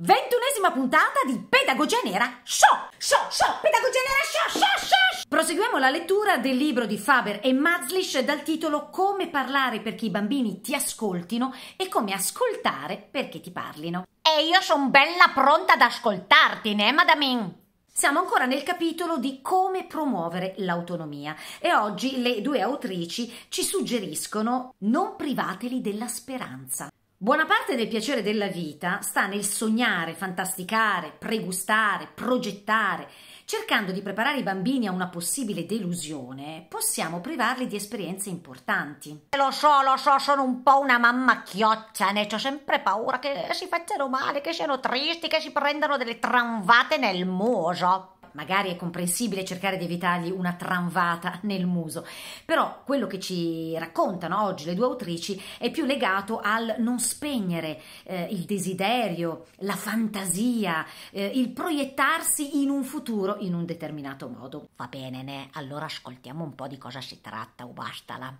Ventunesima puntata di Pedagogia Nera Show! Show, show, Pedagogia Nera Show, show, show! Proseguiamo la lettura del libro di Faber e Mazlish dal titolo Come parlare perché i bambini ti ascoltino e come ascoltare perché ti parlino. E io son bella pronta ad ascoltarti, né, madamin? Siamo ancora nel capitolo di come promuovere l'autonomia e oggi le due autrici ci suggeriscono non privateli della speranza. Buona parte del piacere della vita sta nel sognare, fantasticare, pregustare, progettare. Cercando di preparare i bambini a una possibile delusione, possiamo privarli di esperienze importanti. Lo so, lo so, sono un po' una mamma chioccia, ne ho sempre paura che si facciano male, che siano tristi, che si prendano delle tramvate nel muso. Magari è comprensibile cercare di evitargli una tramvata nel muso, però quello che ci raccontano oggi le due autrici è più legato al non spegnere eh, il desiderio, la fantasia, eh, il proiettarsi in un futuro in un determinato modo. Va bene, ne? allora ascoltiamo un po' di cosa si tratta, o bastala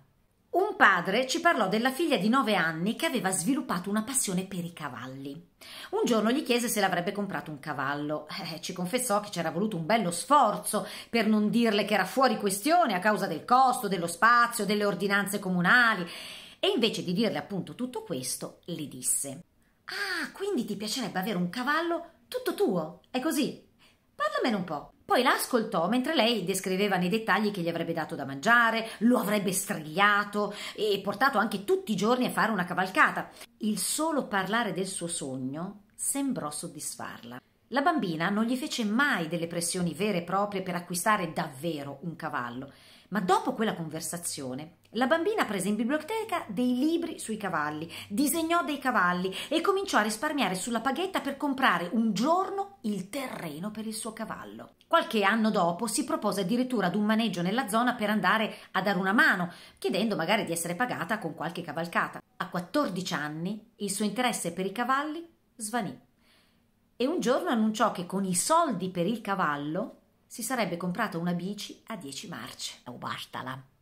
padre ci parlò della figlia di nove anni che aveva sviluppato una passione per i cavalli. Un giorno gli chiese se l'avrebbe comprato un cavallo. Eh, ci confessò che c'era voluto un bello sforzo per non dirle che era fuori questione a causa del costo, dello spazio, delle ordinanze comunali. E invece di dirle appunto tutto questo, le disse: Ah, quindi ti piacerebbe avere un cavallo tutto tuo? È così? Parlamene un po'. Poi la ascoltò mentre lei descriveva nei dettagli che gli avrebbe dato da mangiare, lo avrebbe strigliato e portato anche tutti i giorni a fare una cavalcata. Il solo parlare del suo sogno sembrò soddisfarla. La bambina non gli fece mai delle pressioni vere e proprie per acquistare davvero un cavallo, ma dopo quella conversazione la bambina prese in biblioteca dei libri sui cavalli, disegnò dei cavalli e cominciò a risparmiare sulla paghetta per comprare un giorno il terreno per il suo cavallo. Qualche anno dopo si propose addirittura ad un maneggio nella zona per andare a dare una mano, chiedendo magari di essere pagata con qualche cavalcata. A 14 anni il suo interesse per i cavalli svanì e un giorno annunciò che con i soldi per il cavallo si sarebbe comprato una bici a 10 marce. Oh, Guardala!